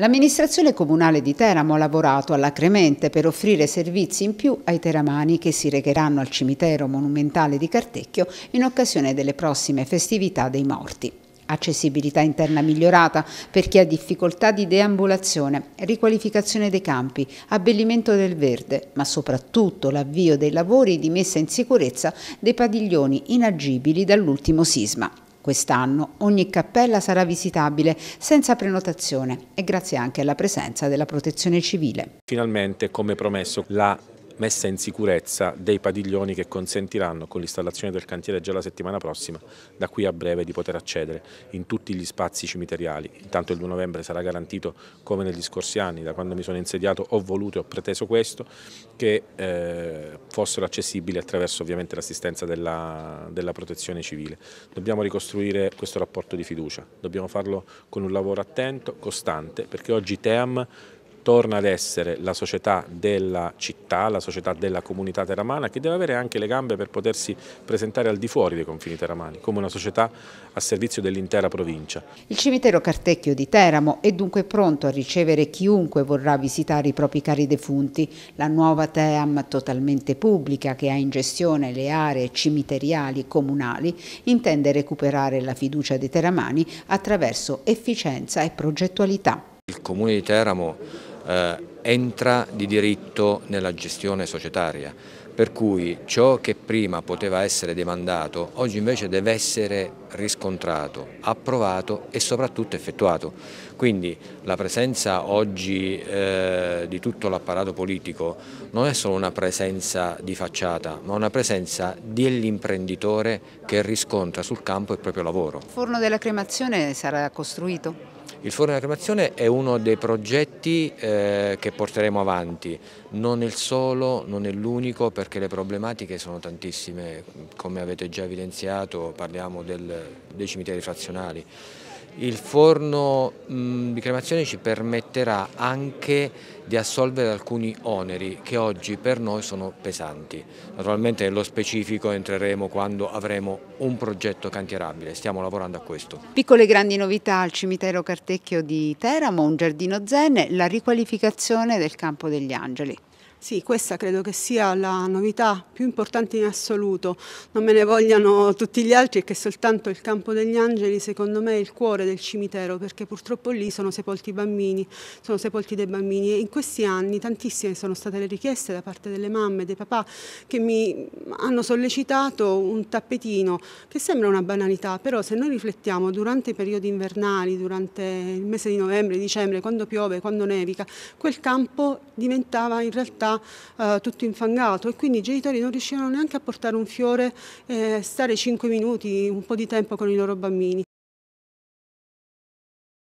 L'amministrazione comunale di Teramo ha lavorato all'acremente per offrire servizi in più ai teramani che si recheranno al cimitero monumentale di Cartecchio in occasione delle prossime festività dei morti accessibilità interna migliorata per chi ha difficoltà di deambulazione, riqualificazione dei campi, abbellimento del verde, ma soprattutto l'avvio dei lavori di messa in sicurezza dei padiglioni inagibili dall'ultimo sisma. Quest'anno ogni cappella sarà visitabile senza prenotazione e grazie anche alla presenza della protezione civile. Finalmente, come promesso, la messa in sicurezza dei padiglioni che consentiranno con l'installazione del cantiere già la settimana prossima, da qui a breve, di poter accedere in tutti gli spazi cimiteriali. Intanto il 2 novembre sarà garantito, come negli scorsi anni, da quando mi sono insediato ho voluto e ho preteso questo, che eh, fossero accessibili attraverso ovviamente l'assistenza della, della protezione civile. Dobbiamo ricostruire questo rapporto di fiducia, dobbiamo farlo con un lavoro attento, costante, perché oggi TEAM torna ad essere la società della città, la società della comunità teramana che deve avere anche le gambe per potersi presentare al di fuori dei confini teramani come una società a servizio dell'intera provincia. Il cimitero Cartecchio di Teramo è dunque pronto a ricevere chiunque vorrà visitare i propri cari defunti. La nuova TEAM totalmente pubblica che ha in gestione le aree cimiteriali comunali intende recuperare la fiducia dei teramani attraverso efficienza e progettualità. Il Comune di Teramo eh, entra di diritto nella gestione societaria, per cui ciò che prima poteva essere demandato oggi invece deve essere riscontrato, approvato e soprattutto effettuato. Quindi la presenza oggi eh, di tutto l'apparato politico non è solo una presenza di facciata, ma una presenza dell'imprenditore che riscontra sul campo il proprio lavoro. Il forno della cremazione sarà costruito? Il forno della cremazione è uno dei progetti eh, che porteremo avanti, non è il solo, non è l'unico perché le problematiche sono tantissime, come avete già evidenziato parliamo del dei cimiteri frazionali. Il forno mh, di cremazione ci permetterà anche di assolvere alcuni oneri che oggi per noi sono pesanti. Naturalmente nello specifico entreremo quando avremo un progetto cantierabile, stiamo lavorando a questo. Piccole grandi novità al cimitero Cartecchio di Teramo, un giardino zen, la riqualificazione del Campo degli Angeli. Sì, questa credo che sia la novità più importante in assoluto. Non me ne vogliano tutti gli altri, è che soltanto il Campo degli Angeli, secondo me, è il cuore del cimitero, perché purtroppo lì sono sepolti i bambini, sono sepolti dei bambini. E in questi anni tantissime sono state le richieste da parte delle mamme e dei papà che mi hanno sollecitato un tappetino, che sembra una banalità, però se noi riflettiamo durante i periodi invernali, durante il mese di novembre, dicembre, quando piove, quando nevica, quel campo diventava in realtà era eh, tutto infangato e quindi i genitori non riuscivano neanche a portare un fiore e eh, stare 5 minuti, un po' di tempo con i loro bambini.